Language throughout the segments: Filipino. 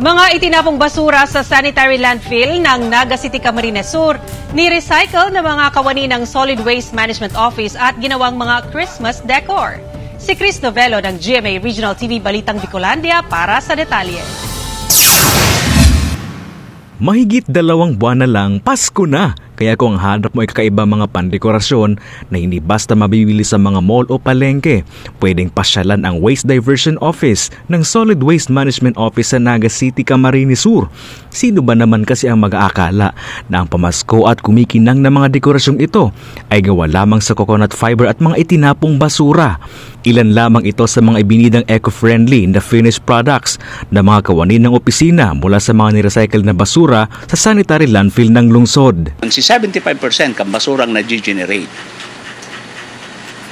Mga itinapong basura sa sanitary landfill ng Naga City, Camarines Sur, ni-recycle ng mga kawani ng Solid Waste Management Office at ginawang mga Christmas decor. Si Chris Novello ng GMA Regional TV Balitang Bicolandia para sa detalye. Mahigit dalawang buwan na lang, Pasko na! Kaya kung hanap mo ay kakaiba mga pandekorasyon na hindi basta mabibili sa mga mall o palengke, pwedeng pasyalan ang Waste Diversion Office ng Solid Waste Management Office sa Naga City, Camarines Sur. Sino ba naman kasi ang mag-aakala na ang pamasko at kumikinang ng mga dekorasyong ito ay gawa lamang sa coconut fiber at mga itinapong basura? Ilan lamang ito sa mga ibinidang eco-friendly na finished products na mga kawanin ng opisina mula sa mga nirecycle na basura sa sanitary landfill ng lungsod. Si 75% kang basurang na-generate,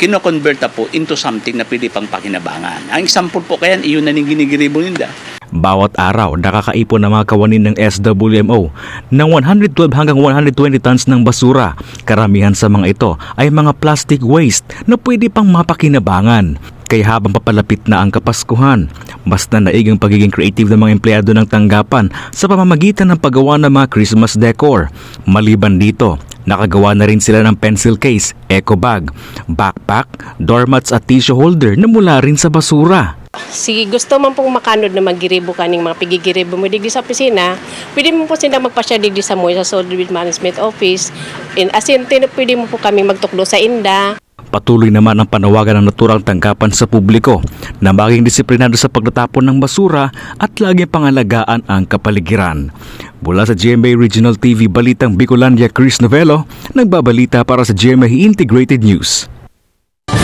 kinoconvert na po into something na pwede pang pakinabangan. Ang example po kaya, iyon na ning ginigiribo ninda. Bawat araw, nakakaipon ng mga kawanin ng SWMO ng 112 hanggang 120 tons ng basura. Karamihan sa mga ito ay mga plastic waste na pwede pang mapakinabangan kay habang papalapit na ang Kapaskuhan. Mas na naig ang pagiging creative ng mga empleyado ng tanggapan sa pamamagitan ng paggawa ng mga Christmas decor. Maliban dito, Nakagawa na rin sila ng pencil case, eco bag, backpack, doormats at tissue holder na mula rin sa basura. Sige, gusto man pong makanod na magiribo ka ng mga pigigiribo mo digdi sa opisina, pwede mo po sila magpasya digdi sa mo sa Solid Management Office. In, as in, pwede mo po kami magtuklo sa inda. Patuloy naman ang panawagan ng naturang tanggapan sa publiko na maging disiplinado sa pagtatapon ng basura at lagi pangalagaan ang kapaligiran. Mula sa GMA Regional TV Balitang Bicolandia Chris Novello, nagbabalita para sa GMA Integrated News.